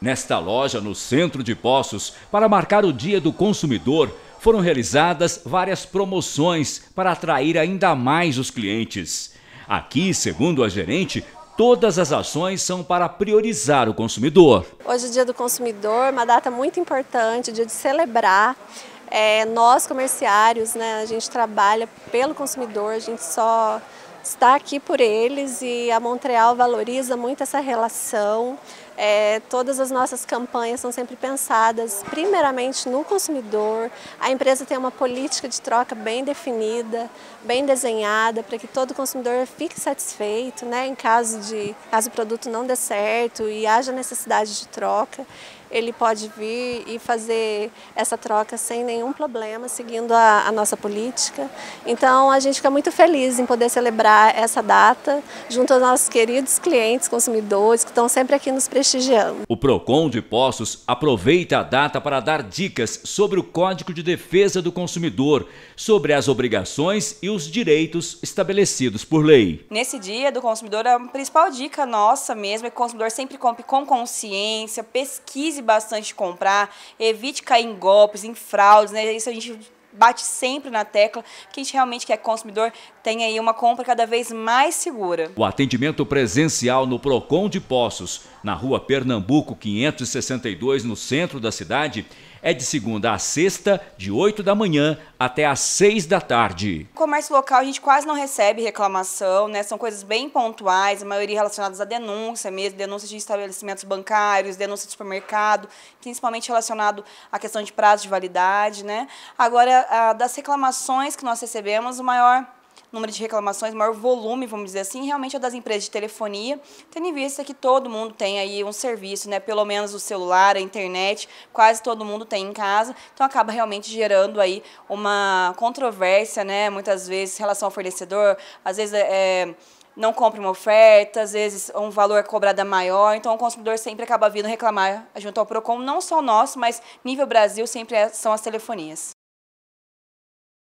Nesta loja, no centro de Poços, para marcar o Dia do Consumidor, foram realizadas várias promoções para atrair ainda mais os clientes. Aqui, segundo a gerente, todas as ações são para priorizar o consumidor. Hoje é o Dia do Consumidor, uma data muito importante, dia de celebrar. É, nós, comerciários, né, a gente trabalha pelo consumidor, a gente só está aqui por eles e a Montreal valoriza muito essa relação. É, todas as nossas campanhas são sempre pensadas primeiramente no consumidor. A empresa tem uma política de troca bem definida, bem desenhada, para que todo consumidor fique satisfeito, né? Em caso de caso o produto não dê certo e haja necessidade de troca, ele pode vir e fazer essa troca sem nenhum problema, seguindo a, a nossa política. Então a gente fica muito feliz em poder celebrar comemorar essa data junto aos nossos queridos clientes consumidores que estão sempre aqui nos prestigiando. O PROCON de Poços aproveita a data para dar dicas sobre o Código de Defesa do Consumidor, sobre as obrigações e os direitos estabelecidos por lei. Nesse dia do consumidor, a principal dica nossa mesmo é que o consumidor sempre compre com consciência, pesquise bastante comprar, evite cair em golpes, em fraudes, né? Isso a gente bate sempre na tecla que a gente realmente quer que o é consumidor tenha aí uma compra cada vez mais segura. O atendimento presencial no Procon de Poços na rua Pernambuco 562, no centro da cidade, é de segunda a sexta, de 8 da manhã até às 6 da tarde. O comércio local a gente quase não recebe reclamação, né? São coisas bem pontuais, a maioria relacionadas à denúncia mesmo, denúncias de estabelecimentos bancários, denúncia de supermercado, principalmente relacionado à questão de prazo de validade, né? Agora, das reclamações que nós recebemos, o maior número de reclamações, maior volume, vamos dizer assim, realmente é das empresas de telefonia, tendo em vista que todo mundo tem aí um serviço, né? Pelo menos o celular, a internet, quase todo mundo tem em casa, então acaba realmente gerando aí uma controvérsia, né? Muitas vezes em relação ao fornecedor, às vezes é não compra uma oferta, às vezes um valor cobrado é maior, então o consumidor sempre acaba vindo reclamar junto ao PROCON, não só o nosso, mas nível Brasil sempre é, são as telefonias.